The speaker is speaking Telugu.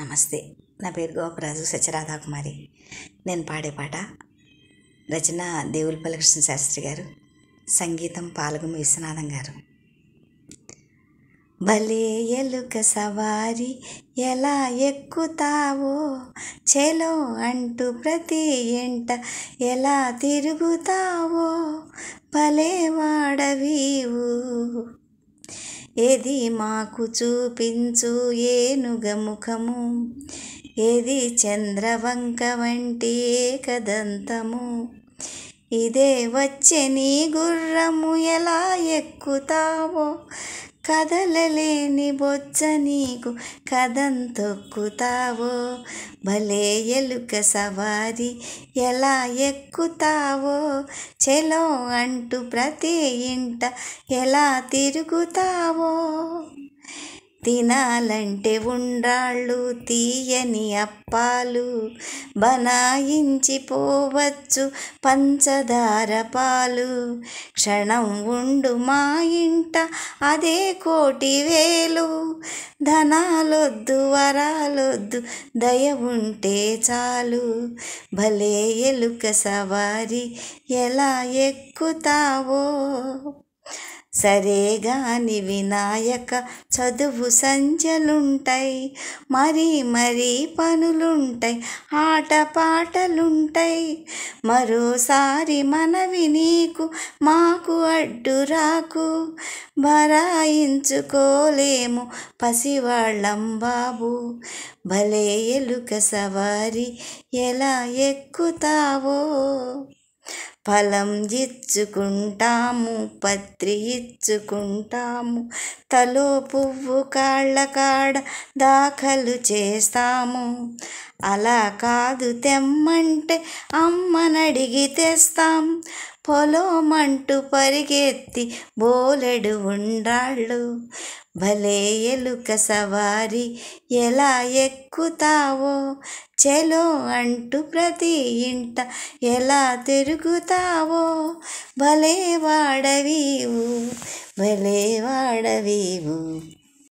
నమస్తే నా పేరు గోపరాజు సత్యరాధాకుమారి నేను పాడే పాట రచన దేవులపల్లి కృష్ణ శాస్త్రి గారు సంగీతం పాలగుమ విశ్వనాథం గారు భలే ఎలుక సవారి ఎలా ఎక్కుతావో చెలో అంటూ ప్రతి ఇంట ఎలా తిరుగుతావో భలే వాడవి ఏది మాకు చూపించు ఏనుగముఖము ఏది చంద్రవంక వంటి ఏకదంతము ఇదే వచ్చే నీ గుర్రము ఎలా ఎక్కుతావో కదలలేని బొచ్చ నీకు కదంతొక్కుతావో తొక్కుతావో భలే ఎలుక సవారి ఎలా ఎక్కుతావో చెలో అంటూ ప్రతి ఇంట ఎలా తిరుగుతావో తినాలంటే ఉండ్రాళ్ళు తీయని అప్పాలు బనాయించిపోవచ్చు పంచదార పాలు క్షణం ఉండు మా ఇంట అదే కోటి వేలు ధనాలొద్దు వరాలొద్దు దయ ఉంటే చాలు భలే ఎలుక సవారి ఎలా ఎక్కుతావో సరేగాని వినాయక చదువు సంజలుంటాయి మరీ మరీ పనులుంటాయి ఆటపాటలుంటాయి మరోసారి మనవి నీకు మాకు అడ్డు రాకు భరాయించుకోలేము పసివాళ్ళం బాబు భలే ఎలుక సవారి ఎలా ఎక్కుతావో ఫలం ఇచ్చుకుంటాము పత్రి ఇచ్చుకుంటాము తలో పువ్వు కాళ్ళ కాడ దాఖలు చేస్తాము అలా కాదు తెమ్మంటే అమ్మనడిగి తెస్తాం పొలమంటూ పరిగెత్తి బోలెడు ఉండాళ్ళు భలే ఎలుక సవారి ఎలా ఎక్కుతావో చెలో అంటూ ప్రతి ఇంట ఎలా తిరుగుతావో భలే వాడవీవు భలే వాడవీవు